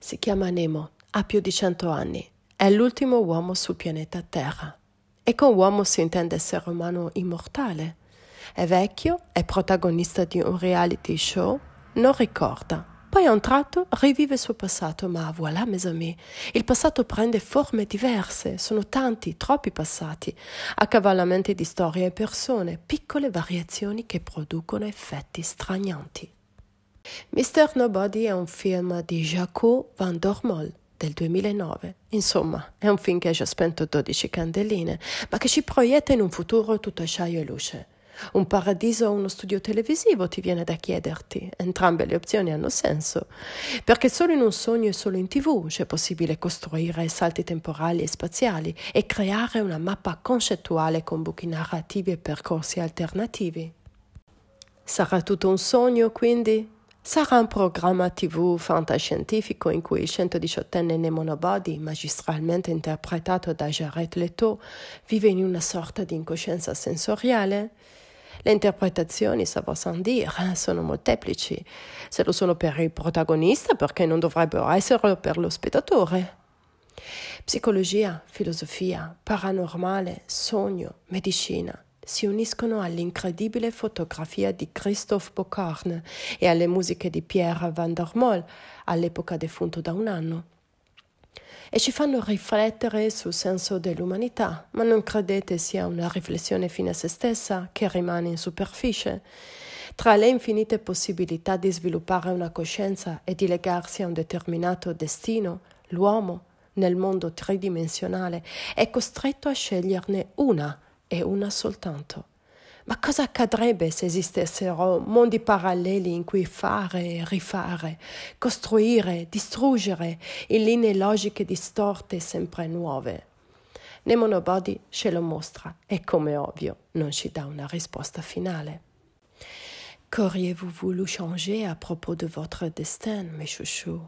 Si chiama Nemo, ha più di 100 anni, è l'ultimo uomo sul pianeta Terra. E con uomo si intende essere umano immortale. È vecchio, è protagonista di un reality show, non ricorda. Poi a un tratto rivive il suo passato, ma voilà, mes amis, il passato prende forme diverse, sono tanti, troppi passati, accavallamenti di storie e persone, piccole variazioni che producono effetti stranianti. Mr. Nobody è un film di Jaco Van Dormol del 2009. Insomma, è un film che ha già spento 12 candeline, ma che ci proietta in un futuro tutto acciaio e luce. Un paradiso o uno studio televisivo ti viene da chiederti. Entrambe le opzioni hanno senso, perché solo in un sogno e solo in tv c'è possibile costruire salti temporali e spaziali e creare una mappa concettuale con buchi narrativi e percorsi alternativi. Sarà tutto un sogno, quindi? sarà un programma tv fantascientifico in cui il 118enne Nemonobody, magistralmente interpretato da Jared Leto, vive in una sorta di incoscienza sensoriale? Le interpretazioni, ça va sans dire, sono molteplici. Se lo sono per il protagonista, perché non dovrebbero esserlo per lo spettatore? Psicologia, filosofia, paranormale, sogno, medicina si uniscono all'incredibile fotografia di Christophe Bocarne e alle musiche di Pierre van der Mol, all'epoca defunto da un anno. E ci fanno riflettere sul senso dell'umanità, ma non credete sia una riflessione fine a se stessa che rimane in superficie? Tra le infinite possibilità di sviluppare una coscienza e di legarsi a un determinato destino, l'uomo, nel mondo tridimensionale, è costretto a sceglierne una e una soltanto. Ma cosa accadrebbe se esistessero mondi paralleli in cui fare e rifare, costruire, distruggere in linee logiche distorte sempre nuove? Nemono Body ce lo mostra e come ovvio non ci dà una risposta finale. Qu'auriez-vous voulu changer à propos de votre destin, mes chouchous